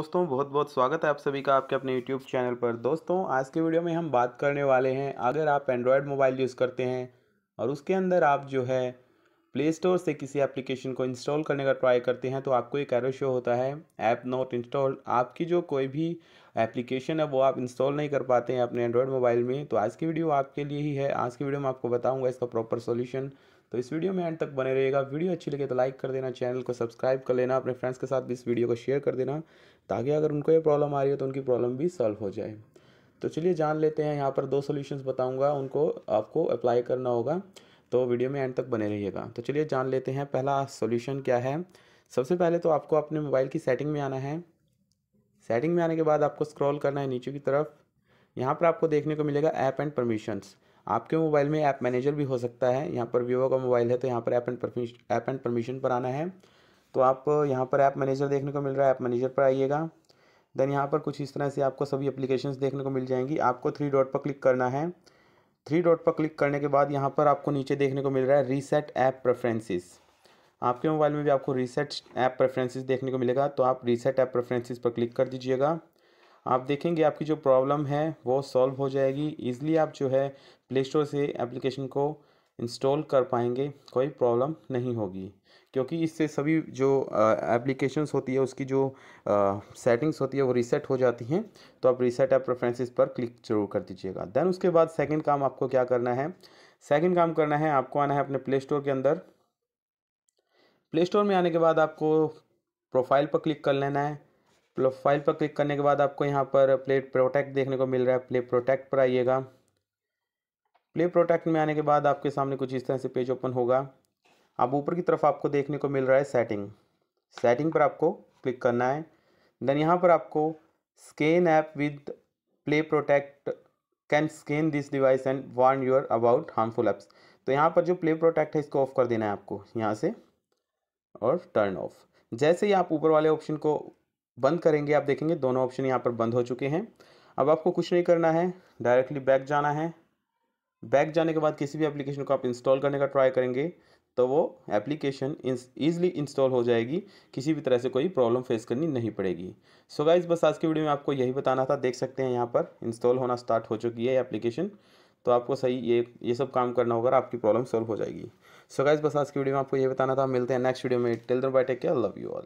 दोस्तों बहुत बहुत स्वागत है आप सभी का आपके अपने YouTube चैनल पर दोस्तों आज के वीडियो में हम बात करने वाले हैं अगर आप एंड्रॉयड मोबाइल यूज़ करते हैं और उसके अंदर आप जो है प्ले स्टोर से किसी एप्लीकेशन को इंस्टॉल करने का ट्राई करते हैं तो आपको एक एरो शो होता है ऐप नॉट इंस्टॉल आपकी जो कोई भी एप्लीकेशन है वो आप इंस्टॉल नहीं कर पाते हैं अपने एंड्रॉयड मोबाइल में तो आज की वीडियो आपके लिए ही है आज की वीडियो में आपको बताऊँगा इसका प्रॉपर सोल्यूशन तो इस वीडियो में एंड तक बने रहिएगा वीडियो अच्छी लगे तो लाइक कर देना चैनल को सब्सक्राइब कर लेना अपने फ्रेंड्स के साथ भी इस वीडियो को शेयर कर देना ताकि अगर उनको ये प्रॉब्लम आ रही है तो उनकी प्रॉब्लम भी सॉल्व हो जाए तो चलिए जान लेते हैं यहाँ पर दो सोल्यूशंस बताऊँगा उनको आपको अप्लाई करना होगा तो वीडियो में एंड तक बने रहिएगा तो चलिए जान लेते हैं पहला सोल्यूशन क्या है सबसे पहले तो आपको अपने मोबाइल की सेटिंग में आना है सेटिंग में आने के बाद आपको स्क्रॉल करना है नीचे की तरफ यहाँ पर आपको देखने को मिलेगा ऐप एंड परमिशंस आपके मोबाइल में ऐप मैनेजर भी हो सकता है यहाँ पर वीवो का मोबाइल है तो यहाँ पर app and permission app and permission पर आना है तो आप यहाँ पर ऐप मैनेजर देखने को मिल रहा है ऐप मैनेजर पर आइएगा देन यहाँ पर कुछ इस तरह से आपको सभी अप्लीकेशन देखने को मिल जाएंगी आपको थ्री डॉट पर क्लिक करना है थ्री डॉट पर क्लिक करने के बाद यहाँ पर आपको नीचे देखने को मिल रहा है रीसेट ऐप प्रेफरेंसेस आपके मोबाइल में भी आपको रीसेट ऐप प्रेफरेंसेस देखने को मिलेगा तो आप रीसेट ऐप प्रेफरेंसेस पर क्लिक कर दीजिएगा आप देखेंगे आपकी जो प्रॉब्लम है वो सॉल्व हो जाएगी ईज़िली आप जो है प्ले स्टोर से एप्लीकेशन को इंस्टॉल कर पाएंगे कोई प्रॉब्लम नहीं होगी क्योंकि इससे सभी जो एप्लीकेशंस होती है उसकी जो सेटिंग्स होती है वो रीसेट हो जाती हैं तो आप रीसेट ऐप प्रेफरेंसेस पर क्लिक जरूर कर दीजिएगा देन उसके बाद सेकंड काम आपको क्या करना है सेकंड काम करना है आपको आना है अपने प्ले स्टोर के अंदर प्ले स्टोर में आने के बाद आपको प्रोफाइल पर क्लिक कर लेना है प्रोफाइल पर क्लिक करने के बाद आपको यहाँ पर प्ले प्रोटेक्ट देखने को मिल रहा है प्ले प्रोटेक्ट पर आइएगा प्ले प्रोटेक्ट में आने के बाद आपके सामने कुछ इस तरह से पेज ओपन होगा अब ऊपर की तरफ आपको देखने को मिल रहा है सेटिंग सेटिंग पर आपको क्लिक करना है देन यहाँ पर आपको scan app with Play Protect can scan this device and warn your about harmful apps तो यहाँ पर जो प्ले प्रोटेक्ट है इसको ऑफ कर देना है आपको यहाँ से और टर्न ऑफ जैसे ही आप ऊपर वाले ऑप्शन को बंद करेंगे आप देखेंगे दोनों ऑप्शन यहाँ पर बंद हो चुके हैं अब आपको कुछ नहीं करना है डायरेक्टली बैक जाना है बैक जाने के बाद किसी भी एप्लीकेशन को आप इंस्टॉल करने का ट्राई करेंगे तो वो एप्लीकेशन ईजिली इंस्टॉल हो जाएगी किसी भी तरह से कोई प्रॉब्लम फेस करनी नहीं पड़ेगी सो so गाइज बस आज की वीडियो में आपको यही बताना था देख सकते हैं यहाँ पर इंस्टॉल होना स्टार्ट हो चुकी है एप्लीकेशन तो आपको सही ये ये सब काम करना होगा आपकी प्रॉब्लम सॉल्व हो जाएगी सो गाइज बस आज की वीडियो में आपको ये बताना था मिलते हैं नेक्स्ट वीडियो में till then bye take care love you all